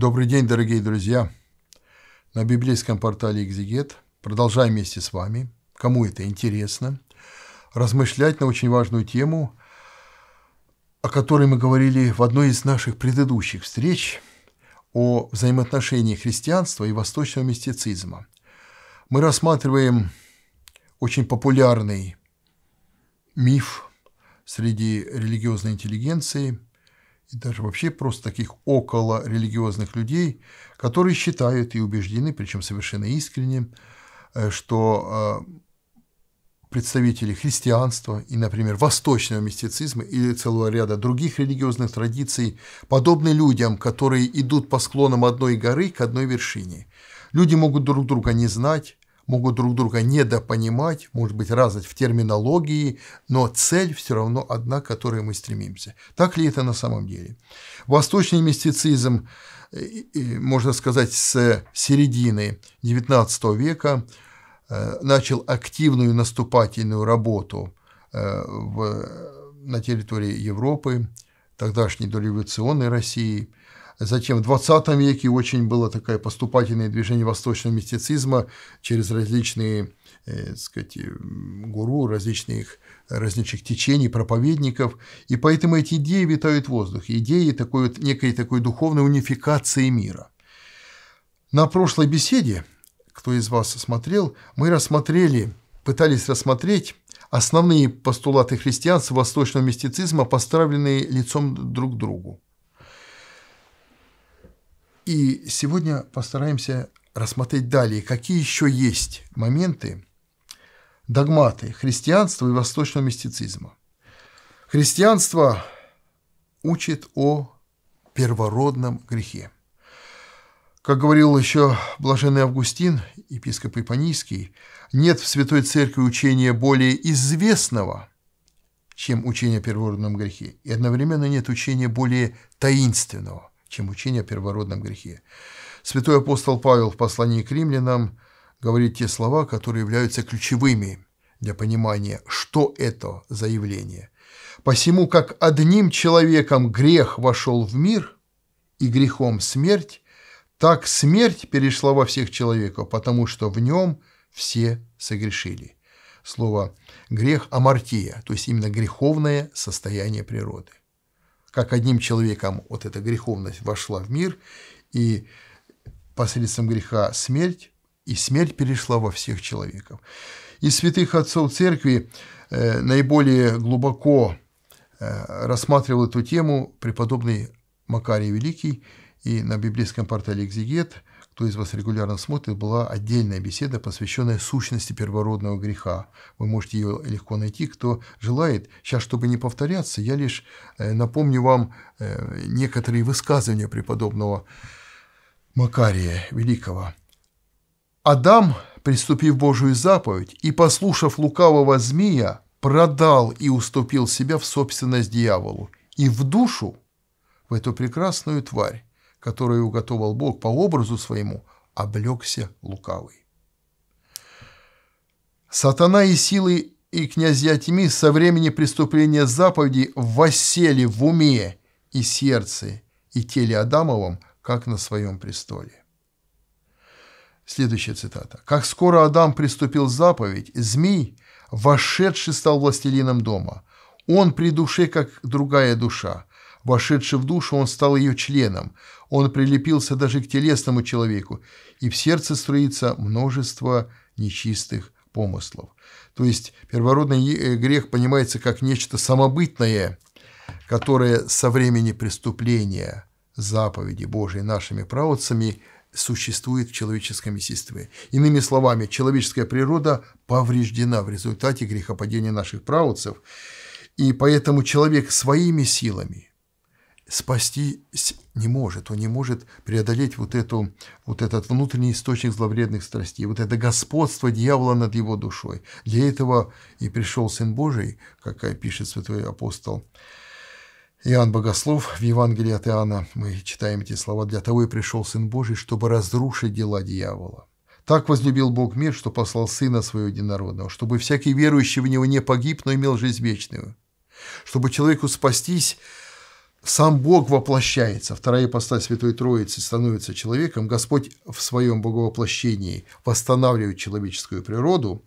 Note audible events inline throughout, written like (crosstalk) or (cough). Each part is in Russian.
Добрый день, дорогие друзья! На библейском портале «Экзегет» продолжаем вместе с вами, кому это интересно, размышлять на очень важную тему, о которой мы говорили в одной из наших предыдущих встреч о взаимоотношении христианства и восточного мистицизма. Мы рассматриваем очень популярный миф среди религиозной интеллигенции – и даже вообще просто таких около религиозных людей, которые считают и убеждены, причем совершенно искренне, э, что э, представители христианства и, например, восточного мистицизма или целого ряда других религиозных традиций подобны людям, которые идут по склонам одной горы к одной вершине. Люди могут друг друга не знать, могут друг друга недопонимать, может быть, разность в терминологии, но цель все равно одна, к которой мы стремимся. Так ли это на самом деле? Восточный мистицизм, э, э, можно сказать, с середины XIX века э, начал активную наступательную работу в, на территории Европы, тогдашней дореволюционной России – Затем в 20 веке очень было такое поступательное движение восточного мистицизма через различные э, сказать, э, гуру, различных, различных течений, проповедников. И поэтому эти идеи витают в воздухе, идеи такой, вот, некой такой духовной унификации мира. На прошлой беседе, кто из вас смотрел, мы рассмотрели, пытались рассмотреть основные постулаты христианства восточного мистицизма, поставленные лицом друг к другу. И сегодня постараемся рассмотреть далее, какие еще есть моменты, догматы христианства и восточного мистицизма. Христианство учит о первородном грехе. Как говорил еще блаженный Августин, епископ Ипанийский, нет в Святой Церкви учения более известного, чем учение о первородном грехе, и одновременно нет учения более таинственного чем учение о первородном грехе. Святой апостол Павел в послании к римлянам говорит те слова, которые являются ключевыми для понимания, что это за явление. «Посему, как одним человеком грех вошел в мир, и грехом смерть, так смерть перешла во всех человеков, потому что в нем все согрешили». Слово «грех» – амартия, то есть именно греховное состояние природы как одним человеком вот эта греховность вошла в мир, и посредством греха смерть, и смерть перешла во всех человеков. Из святых отцов церкви э, наиболее глубоко э, рассматривал эту тему преподобный Макарий Великий, и на библейском портале «Экзегет» кто из вас регулярно смотрит, была отдельная беседа, посвященная сущности первородного греха. Вы можете ее легко найти, кто желает. Сейчас, чтобы не повторяться, я лишь э, напомню вам э, некоторые высказывания преподобного Макария Великого. «Адам, приступив Божию заповедь и послушав лукавого змея, продал и уступил себя в собственность дьяволу и в душу в эту прекрасную тварь, которую уготовал Бог по образу своему, облегся лукавый. Сатана и силы и князья тьмы со времени преступления заповеди воссели в уме и сердце и теле Адамовом, как на своем престоле. Следующая цитата. «Как скоро Адам приступил заповедь, змей, вошедший, стал властелином дома. Он при душе, как другая душа, Вошедший в душу, он стал ее членом. Он прилепился даже к телесному человеку, и в сердце строится множество нечистых помыслов. То есть первородный э, грех понимается как нечто самобытное, которое со времени преступления заповеди Божией нашими правоцами существует в человеческом естестве. Иными словами, человеческая природа повреждена в результате грехопадения наших правоцев, и поэтому человек своими силами – спастись не может, он не может преодолеть вот, эту, вот этот внутренний источник зловредных страстей, вот это господство дьявола над его душой. Для этого и пришел Сын Божий, как пишет святой апостол Иоанн Богослов в Евангелии от Иоанна, мы читаем эти слова, «Для того и пришел Сын Божий, чтобы разрушить дела дьявола». Так возлюбил Бог мир, что послал Сына Своего Единородного, чтобы всякий верующий в Него не погиб, но имел жизнь вечную. Чтобы человеку спастись, сам Бог воплощается, вторая ипостась Святой Троицы становится человеком, Господь в своем боговоплощении восстанавливает человеческую природу,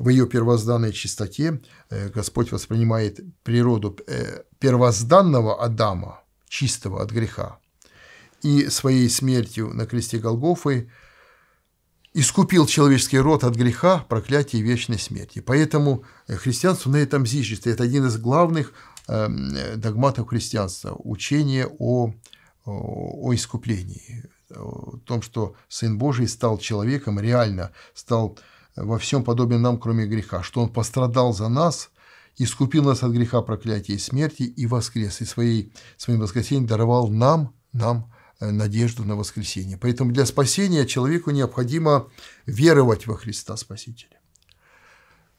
в ее первозданной чистоте э, Господь воспринимает природу э, первозданного Адама, чистого от греха, и своей смертью на кресте Голгофы искупил человеческий род от греха, проклятия и вечной смерти. Поэтому э, христианство на этом зиждется. Это один из главных Эм, догматов христианства, учение о, о искуплении, о том, что Сын Божий стал человеком, реально стал во всем подобен нам, кроме греха, что Он пострадал за нас, искупил нас от греха, проклятия и смерти и воскрес, и своей, своим воскресением даровал нам, нам э, надежду на воскресение. Поэтому для спасения человеку необходимо веровать во Христа Спасителя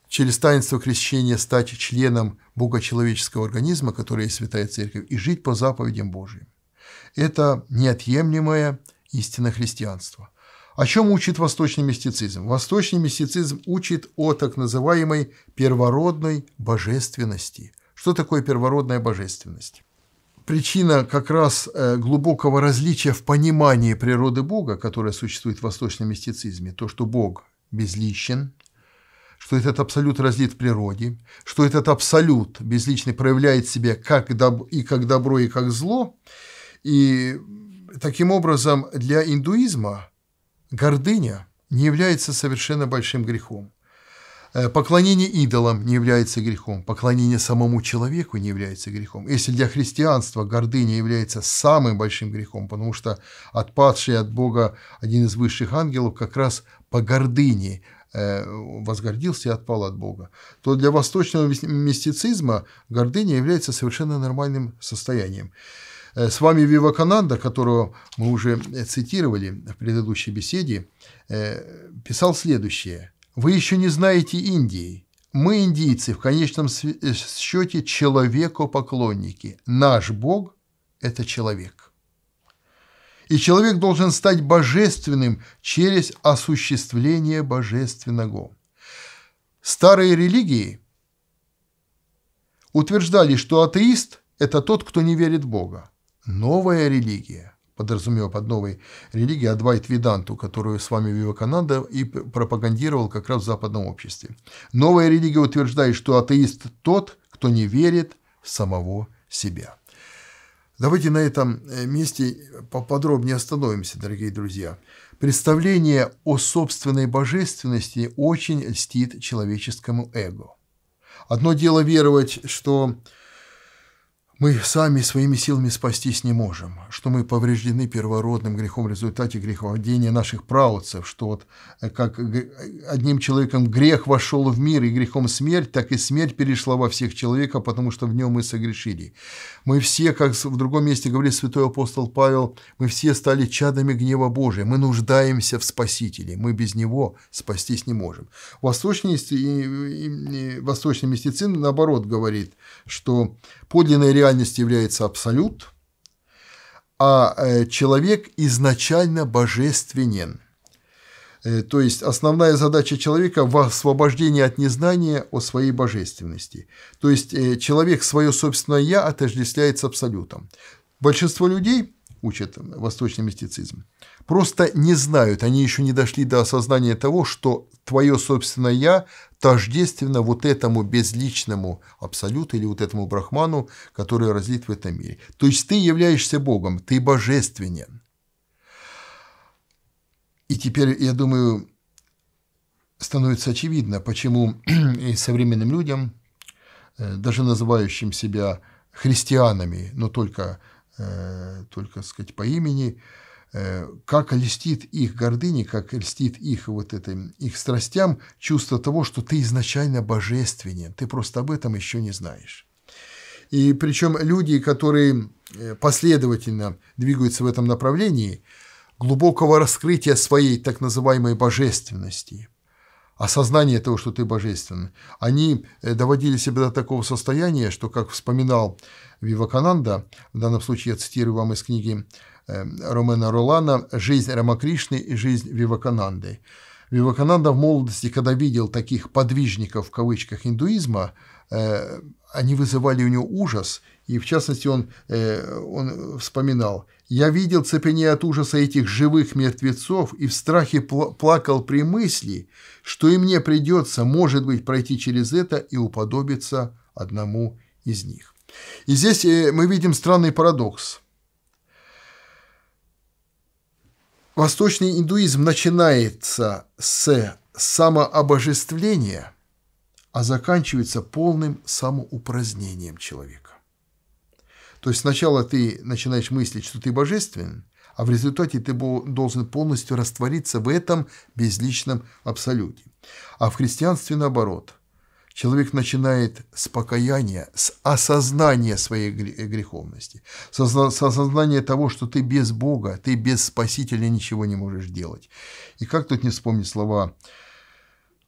через таинство крещения стать членом богочеловеческого организма, который есть Святая Церковь, и жить по заповедям Божьим. Это неотъемлемая истина христианства. О чем учит восточный мистицизм? Восточный мистицизм учит о так называемой первородной божественности. Что такое первородная божественность? причина как раз э, глубокого различия в понимании природы Бога, которая существует в восточном мистицизме, то, что Бог безличен, что этот абсолют разлит в природе, что этот абсолют безличный проявляет себя как и как добро, и как зло. И таким образом для индуизма гордыня не является совершенно большим грехом. Э, поклонение идолам не является грехом, поклонение самому человеку не является грехом. Если для христианства гордыня является самым большим грехом, потому что отпадший от Бога один из высших ангелов как раз по гордыне Э, возгордился и отпал от Бога, то для восточного мистицизма гордыня является совершенно нормальным состоянием. Э, с вами Вивакананда, которого мы уже э, цитировали в предыдущей беседе, писал следующее. «Вы еще не знаете Индии. Мы, индийцы, в конечном счете человекопоклонники. Наш Бог – это человек» и человек должен стать божественным через осуществление божественного. Старые религии утверждали, что атеист – это тот, кто не верит в Бога. Новая религия, подразумевая под новой религией Адвайт виданту которую с вами Вивакананда и пропагандировал как раз в западном обществе. Новая религия утверждает, что атеист – тот, кто не верит в самого себя. Давайте на этом э, месте э, поподробнее остановимся, дорогие друзья. Представление о собственной божественности очень льстит человеческому эго. Одно дело веровать, что мы сами своими силами спастись не можем, что мы повреждены первородным грехом в результате греховодения наших праотцев, что вот э, как э, э, одним человеком грех вошел в мир и грехом смерть, так и смерть перешла во всех человека, потому что в нем мы согрешили. Мы все, как в другом месте говорит святой апостол Павел, мы все стали чадами гнева Божия, мы нуждаемся в Спасителе, мы без него спастись не можем. Восточный, восточный мистицизм, наоборот, говорит, что подлинная реальность реальность является абсолют, а э, человек изначально божественен. Э, то есть основная задача человека в освобождении от незнания о своей божественности. То есть э, человек свое собственное «я» отождествляет с абсолютом. Большинство людей, учат восточный мистицизм, просто не знают, они еще не дошли до осознания того, что твое собственное «я» тождественно вот этому безличному абсолюту или вот этому брахману, который разлит в этом мире. То есть ты являешься Богом, ты божественен. И теперь, я думаю, становится очевидно, почему (clears throat) и современным людям, э, даже называющим себя христианами, но только, э, только сказать, по имени, Э, как льстит их гордыне, как льстит их вот этим, их страстям чувство того, что ты изначально божественен, ты просто об этом еще не знаешь. И причем люди, которые э, последовательно двигаются в этом направлении, глубокого раскрытия своей так называемой божественности, осознание того, что ты божественен, они э, доводили себя до такого состояния, что, как вспоминал Вивакананда, в данном случае я цитирую вам из книги Э, Ромена Ролана «Жизнь Рамакришны и жизнь Вивакананды». Вивакананда в молодости, когда видел таких «подвижников» в кавычках индуизма, э, они вызывали у него ужас, и в частности он, э, он вспоминал «Я видел цепенея от ужаса этих живых мертвецов и в страхе плакал при мысли, что и мне придется, может быть, пройти через это и уподобиться одному из них». И здесь мы видим странный парадокс – Восточный индуизм начинается с самообожествления, а заканчивается полным самоупразднением человека. То есть сначала ты начинаешь мыслить, что ты божественен, а в результате ты должен полностью раствориться в этом безличном абсолюте. А в христианстве наоборот – Человек начинает с покаяния, с осознания своей греховности, с осознания того, что ты без Бога, ты без Спасителя ничего не можешь делать. И как тут не вспомнить слова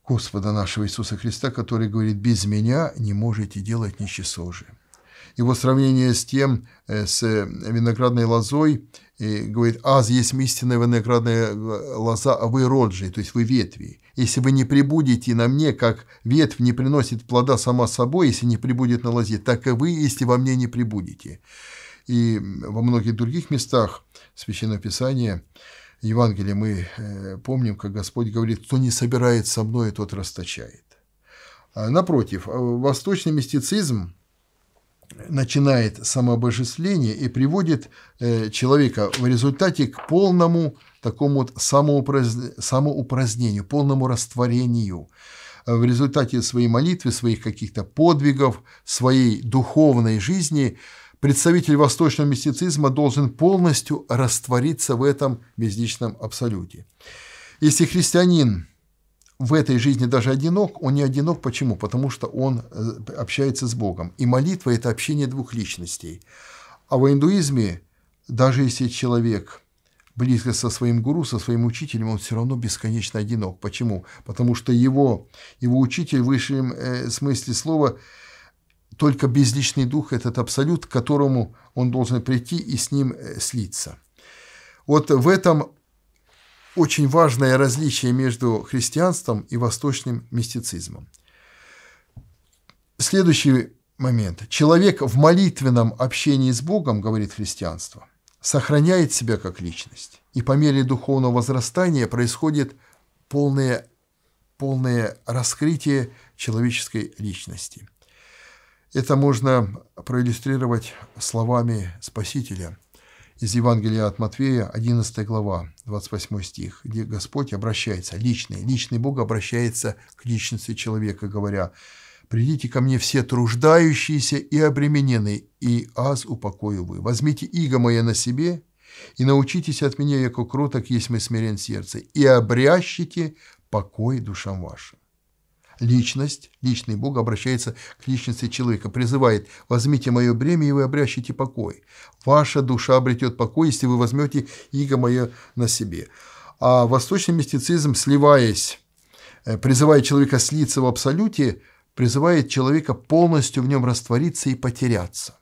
Господа нашего Иисуса Христа, который говорит, без меня не можете делать ничего же. Его сравнение с тем, э, с э, виноградной лозой, и э, говорит, аз есть истинная виноградная лоза, а вы роджи, то есть вы ветви если вы не прибудете на мне, как ветвь не приносит плода сама собой, если не прибудет на лозе, так и вы, если во мне не прибудете». И во многих других местах Священного Писания, Евангелия мы э, помним, как Господь говорит, «Кто не собирает со мной, тот расточает». А, напротив, э, восточный мистицизм – начинает самообожествление и приводит э, человека в результате к полному такому вот самоупразн... самоупразднению, полному растворению. Э, в результате своей молитвы, своих каких-то подвигов, своей духовной жизни представитель восточного мистицизма должен полностью раствориться в этом безличном абсолюте. Если христианин в этой жизни даже одинок, он не одинок почему? Потому что он э, общается с Богом. И молитва – это общение двух личностей. А в индуизме, даже если человек близко со своим гуру, со своим учителем, он все равно бесконечно одинок. Почему? Потому что его, его учитель э, в высшем смысле слова только безличный дух, этот абсолют, к которому он должен прийти и с ним э, слиться. Вот в этом очень важное различие между христианством и восточным мистицизмом. Следующий момент. Человек в молитвенном общении с Богом, говорит христианство, сохраняет себя как личность, и по мере духовного возрастания происходит полное, полное раскрытие человеческой личности. Это можно проиллюстрировать словами Спасителя – из Евангелия от Матфея, 11 глава, 28 стих, где Господь обращается, личный, личный Бог обращается к личности человека, говоря, «Придите ко мне все труждающиеся и обремененные, и аз упокою вы. Возьмите иго мое на себе и научитесь от меня, яко кроток есть мы смирен сердце, и обрящите покой душам вашим» личность, личный Бог обращается к личности человека, призывает «возьмите мое бремя, и вы обрящите покой». «Ваша душа обретет покой, если вы возьмете иго мое на себе». А восточный мистицизм, сливаясь, э, призывая человека слиться в абсолюте, призывает человека полностью в нем раствориться и потеряться.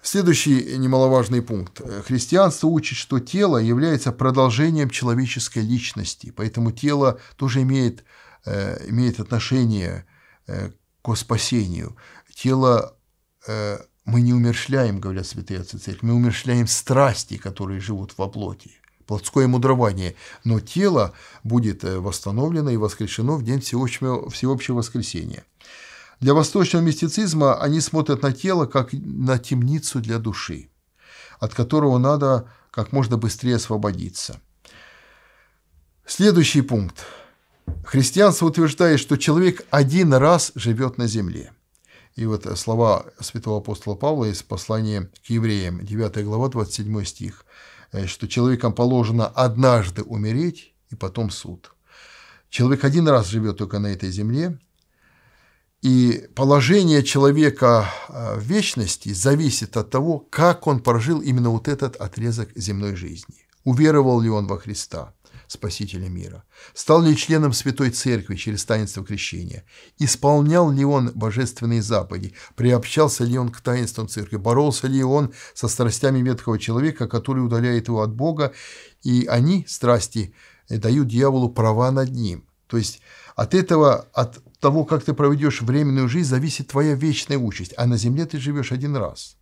Следующий немаловажный пункт. Э, христианство учит, что тело является продолжением человеческой личности, поэтому тело тоже имеет Э, имеет отношение э, к спасению. Тело э, мы не умершляем, говорят святые отцы церкви, мы умершляем страсти, которые живут во плоти, плотское мудрование, но тело будет восстановлено и воскрешено в день всеобщего, всеобщего воскресения. Для восточного мистицизма они смотрят на тело как на темницу для души, от которого надо как можно быстрее освободиться. Следующий пункт – Христианство утверждает, что человек один раз живет на земле. И вот слова святого апостола Павла из послания к евреям, 9 глава, 27 стих, э, что человеком положено однажды умереть и потом суд. Человек один раз живет только на этой земле, и положение человека э, в вечности зависит от того, как он прожил именно вот этот отрезок земной жизни. Уверовал ли он во Христа – Спасителя мира? Стал ли членом Святой Церкви через таинство крещения? Исполнял ли он божественные заповеди? Приобщался ли он к таинствам Церкви? Боролся ли он со страстями ветхого человека, который удаляет его от Бога? И они, страсти, дают дьяволу права над ним. То есть от этого, от того, как ты проведешь временную жизнь, зависит твоя вечная участь. А на земле ты живешь один раз.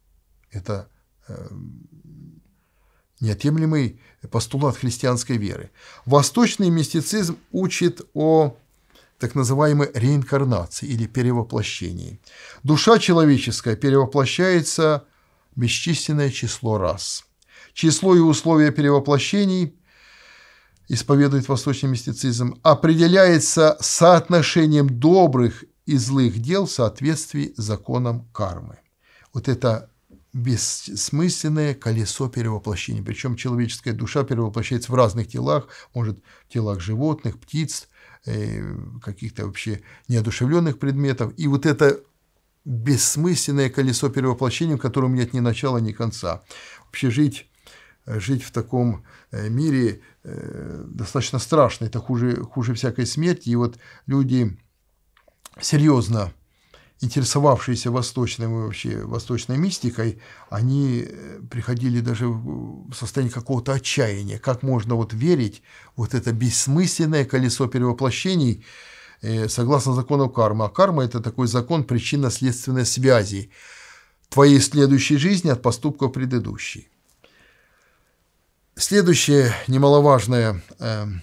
Это э, неотъемлемый постулат христианской веры. Восточный мистицизм учит о так называемой реинкарнации или перевоплощении. Душа человеческая перевоплощается бесчисленное число раз. Число и условия перевоплощений, исповедует восточный мистицизм, определяется соотношением добрых и злых дел в соответствии с законом кармы. Вот это бессмысленное колесо перевоплощения. Причем человеческая душа перевоплощается в разных телах, может, в телах животных, птиц, э, каких-то вообще неодушевленных предметов. И вот это бессмысленное колесо перевоплощения, в котором нет ни начала, ни конца. Вообще жить жить в таком э, мире э, достаточно страшно, это хуже, хуже всякой смерти. И вот люди серьезно интересовавшиеся восточной вообще восточной мистикой, они э, приходили даже в состояние какого-то отчаяния, как можно вот верить вот это бессмысленное колесо перевоплощений э, согласно закону кармы. А карма – это такой закон причинно-следственной связи твоей следующей жизни от поступка предыдущей. Следующее немаловажное эм,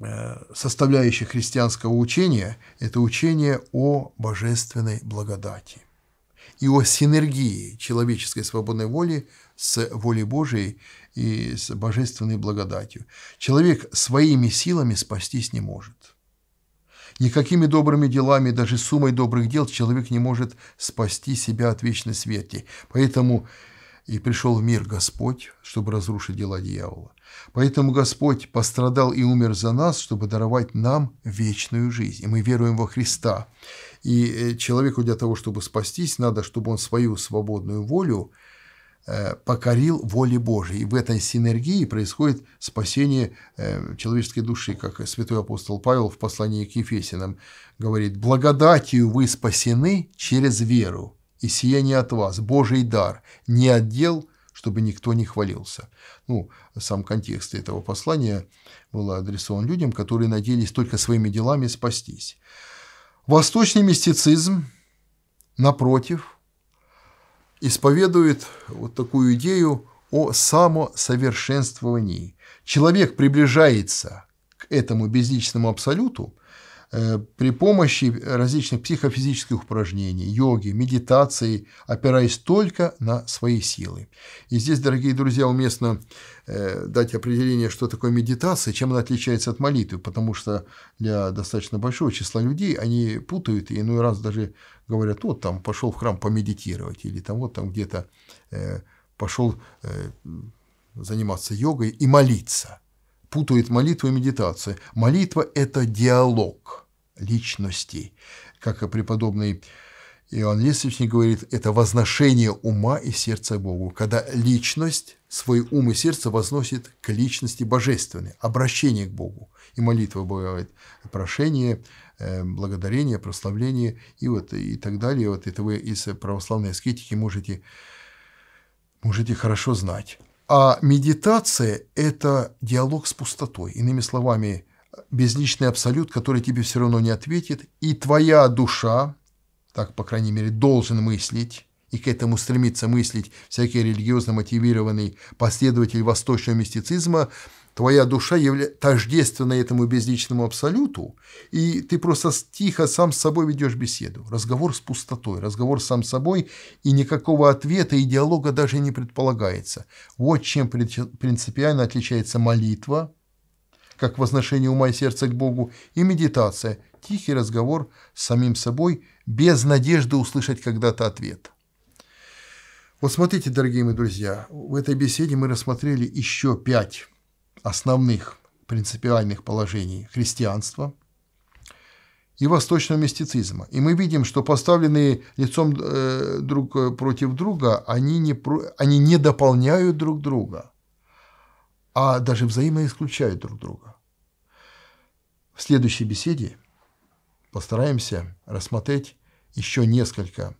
Э, составляющих христианского учения – это учение о божественной благодати и о синергии человеческой свободной воли с волей Божией и с божественной благодатью. Человек своими силами спастись не может. Никакими добрыми делами, даже суммой добрых дел человек не может спасти себя от вечной смерти. Поэтому и пришел в мир Господь, чтобы разрушить дела дьявола. Поэтому Господь пострадал и умер за нас, чтобы даровать нам вечную жизнь. И мы веруем во Христа. И э, человеку для того, чтобы спастись, надо, чтобы он свою свободную волю э, покорил воле Божией. И в этой синергии происходит спасение э, человеческой души, как святой апостол Павел в послании к Ефесиным говорит, «Благодатью вы спасены через веру, и сие не от вас, Божий дар, не отдел, чтобы никто не хвалился. Ну, сам контекст этого послания был адресован людям, которые надеялись только своими делами спастись. Восточный мистицизм, напротив, исповедует вот такую идею о самосовершенствовании. Человек приближается к этому безличному абсолюту, Э, при помощи различных психофизических упражнений, йоги, медитации, опираясь только на свои силы. И здесь, дорогие друзья, уместно э, дать определение, что такое медитация, чем она отличается от молитвы, потому что для достаточно большого числа людей они путают и иной раз даже говорят, вот там пошел в храм помедитировать, или там вот там где-то э, пошел заниматься йогой и молиться – путают молитву и медитацию. Молитва – это диалог – личности. Как и преподобный Иоанн Лесовичник говорит, это возношение ума и сердца Богу, когда личность, свой ум и сердце возносит к личности божественной, обращение к Богу. И молитва бывает прошение, э, благодарение, прославление и, вот, и так далее. Вот это вы из православной аскетики можете, можете хорошо знать. А медитация – это диалог с пустотой. Иными словами, безличный абсолют, который тебе все равно не ответит, и твоя душа, так, по крайней мере, должен мыслить, и к этому стремится мыслить всякий религиозно мотивированный последователь восточного мистицизма, твоя душа является тождественной этому безличному абсолюту, и ты просто тихо сам с собой ведешь беседу. Разговор с пустотой, разговор сам с собой, и никакого ответа и диалога даже не предполагается. Вот чем принципиально отличается молитва – как возношение ума и сердца к Богу, и медитация, тихий разговор с самим собой, без надежды услышать когда-то ответ. Вот смотрите, дорогие мои друзья, в этой беседе мы рассмотрели еще пять основных принципиальных положений христианства и восточного мистицизма. И мы видим, что поставленные лицом э, друг против друга, они не, они не дополняют друг друга – а даже взаимоисключают друг друга. В следующей беседе постараемся рассмотреть еще несколько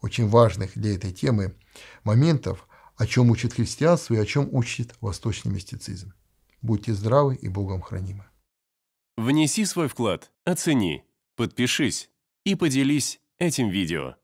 очень важных для этой темы моментов, о чем учит христианство и о чем учит восточный мистицизм. Будьте здравы и Богом хранимы. Внеси свой вклад, оцени, подпишись и поделись этим видео.